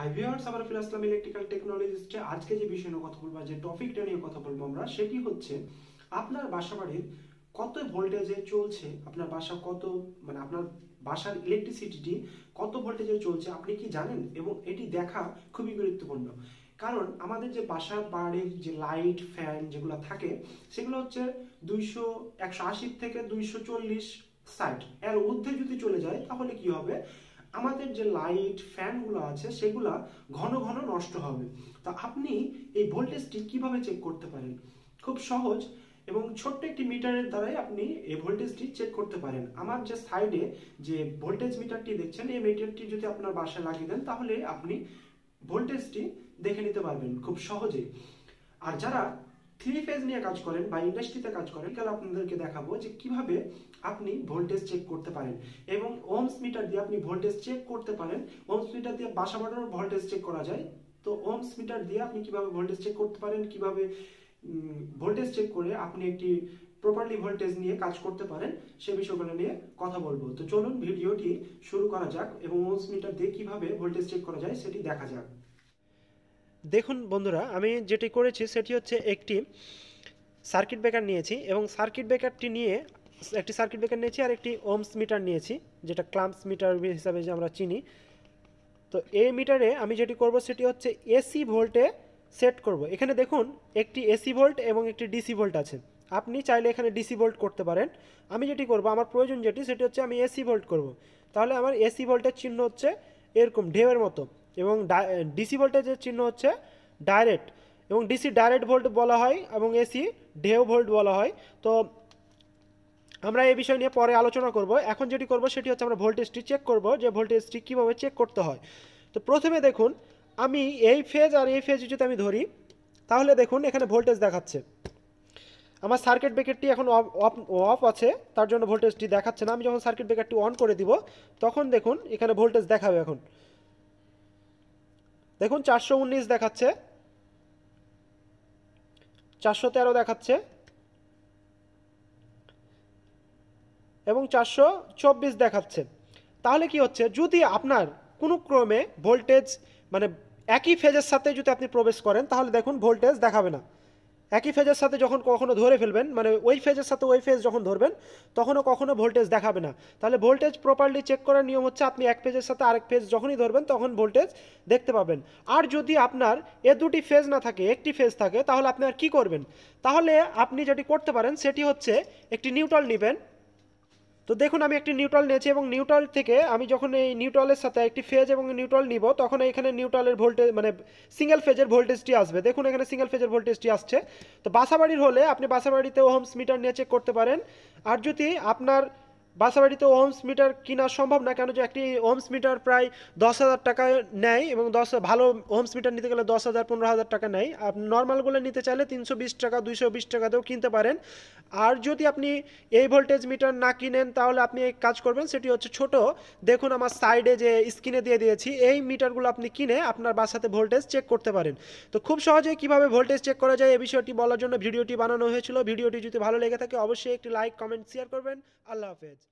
hi viewers আবার ফিরে আসলাম electrical টেকনোলজিস্টে আজকে যে বিষয় নিয়ে কথা বলবো যে টপিকটা নিয়ে কথা বলবো আমরা সেটি হচ্ছে আপনার বাসা বাসাবাড়ির কত ভোল্টেজে চলছে আপনার বাসা কত মানে আপনার বাসার ইলেকট্রিসিটি কত ভোল্টেজে চলছে আপনি কি জানেন এবং এটি দেখা খুবই গুরুত্বপূর্ণ কারণ আমাদের যে বাসার বাড়ির যে লাইট ফ্যান যেগুলো থাকে সেগুলো হচ্ছে দুইশো একশো আশি থেকে দুইশো চল্লিশ সাইট এর ঊর্ধ্বে যদি চলে যায় তাহলে কি হবে আমাদের যে লাইট ফ্যানগুলো আছে সেগুলা ঘন ঘন নষ্ট হবে তা আপনি এই ভোল্টেজটি কিভাবে চেক করতে পারেন খুব সহজ এবং ছোট্ট একটি মিটারের দ্বারাই আপনি এই ভোল্টেজটি চেক করতে পারেন আমার যে সাইডে যে ভোল্টেজ মিটারটি দেখছেন এই মিটারটি যদি আপনার বাসায় লাগিয়ে দেন তাহলে আপনি ভোল্টেজটি দেখে নিতে পারবেন খুব সহজেই আর যারা থ্রি ফেজ নিয়ে কাজ করেন বা ইন্ডাস্ট্রিতে কাজ করেন কাল আপনাদেরকে দেখাবো যে কিভাবে আপনি ভোল্টেজ চেক করতে পারেন এবং ওমস মিটার দিয়ে আপনি ভোল্টেজ চেক করতে পারেন ওমস মিটার দিয়ে বাসা বাড়ানোর ভোল্টেজ চেক করা যায় তো ওমস মিটার দিয়ে আপনি কিভাবে ভোল্টেজ চেক করতে পারেন কিভাবে ভোল্টেজ চেক করে আপনি একটি প্রপারলি ভোল্টেজ নিয়ে কাজ করতে পারেন সে বিষয়গুলো নিয়ে কথা বলবো তো চলুন ভিডিওটি শুরু করা যাক এবং ওমস মিটার দিয়ে কিভাবে ভোল্টেজ চেক করা যায় সেটি দেখা যাক দেখুন বন্ধুরা আমি যেটি করেছি সেটি হচ্ছে একটি সার্কিট ব্রেকার নিয়েছি এবং সার্কিট ব্রেকারটি নিয়ে একটি সার্কিট ব্রেকার নিয়েছি আর একটি ওমস মিটার নিয়েছি যেটা ক্লাম্পস মিটার হিসাবে যে আমরা চিনি তো এই মিটারে আমি যেটি করব সেটি হচ্ছে এসি ভোল্টে সেট করব এখানে দেখুন একটি এসি ভোল্ট এবং একটি ডিসি ভোল্ট আছে আপনি চাইলে এখানে ডিসি ভোল্ট করতে পারেন আমি যেটি করব আমার প্রয়োজন যেটি সেটি হচ্ছে আমি এসি ভোল্ট করব তাহলে আমার এসি ভোল্টের চিহ্ন হচ্ছে এরকম ঢেউয়ের মতো এবং ডিসি ভোল্টেজের চিহ্ন হচ্ছে ডাইরেক্ট এবং ডিসি ডাইরেক্ট ভোল্ট বলা হয় এবং এসি ঢেউ ভোল্ট বলা হয় তো আমরা এই বিষয় নিয়ে পরে আলোচনা করব এখন যেটি করব সেটি হচ্ছে আমরা ভোল্টেজটি চেক করব যে ভোল্টেজটি কীভাবে চেক করতে হয় তো প্রথমে দেখুন আমি এই ফেজ আর এই ফেজ যদি আমি ধরি তাহলে দেখুন এখানে ভোল্টেজ দেখাচ্ছে আমার সার্কিট ব্রেকারটি এখন অফ অফ আছে তার জন্য ভোল্টেজটি দেখাচ্ছে না আমি যখন সার্কিট ব্রেকারটি অন করে দিব তখন দেখুন এখানে ভোল্টেজ দেখাবে এখন দেখুন চারশো উনিশ দেখাচ্ছে চারশো তেরো দেখাচ্ছে এবং চারশো চব্বিশ দেখাচ্ছে তাহলে কি হচ্ছে যদি আপনার কোনো ক্রমে ভোল্টেজ মানে একই ফেজের সাথে যদি আপনি প্রবেশ করেন তাহলে দেখুন ভোল্টেজ দেখাবে না একই ফেজের সাথে যখন কখনো ধরে ফেলবেন মানে ওই ফেজের সাথে ওই ফেজ যখন ধরবেন তখনও কখনো ভোল্টেজ দেখাবে না তাহলে ভোল্টেজ প্রপারলি চেক করার নিয়ম হচ্ছে আপনি এক ফেজের সাথে আরেক ফেজ যখনই ধরবেন তখন ভোল্টেজ দেখতে পাবেন আর যদি আপনার এ দুটি ফেজ না থাকে একটি ফেজ থাকে তাহলে আপনি আর কী করবেন তাহলে আপনি যেটি করতে পারেন সেটি হচ্ছে একটি নিউট্রাল নেবেন তো দেখুন আমি একটি নিউট্রাল নিয়েছি এবং নিউট্রাল থেকে আমি যখন এই নিউট্রালের সাথে একটি ফেজ এবং নিউট্রাল নিব তখন এখানে নিউট্রালের ভোল্টেজ মানে সিঙ্গেল ফেজের ভোল্টেজটি আসবে দেখুন এখানে সিঙ্গেল ফেজের ভোল্টেজটি আসছে তো বাসাবাড়ির হলে আপনি বাসাবাড়িতে ওহমস মিটার নিয়ে চেক করতে পারেন আর যদি আপনার বাসাবাড়িতে ওমস মিটার কেনা সম্ভব না কেন যে একটি ওমস মিটার প্রায় দশ হাজার টাকা নেয় এবং দশ ভালো ওমস মিটার নিতে গেলে দশ হাজার পনেরো হাজার টাকা নেয় আপনি নর্মালগুলো নিতে চাইলে তিনশো বিশ টাকা দুইশো বিশ টাকাতেও কিনতে পারেন আর যদি আপনি এই ভোল্টেজ মিটার না কিনেন তাহলে আপনি এক কাজ করবেন সেটি হচ্ছে ছোট দেখুন আমার সাইডে যে স্ক্রিনে দিয়ে দিয়েছি এই মিটারগুলো আপনি কিনে আপনার বাসাতে ভোল্টেজ চেক করতে পারেন তো খুব সহজে কিভাবে ভোল্টেজ চেক করা যায় এই বিষয়টি বলার জন্য ভিডিওটি বানানো হয়েছিল ভিডিওটি যদি ভালো লেগে থাকে অবশ্যই একটি লাইক কমেন্ট শেয়ার করবেন আল্লাহ হাফেজ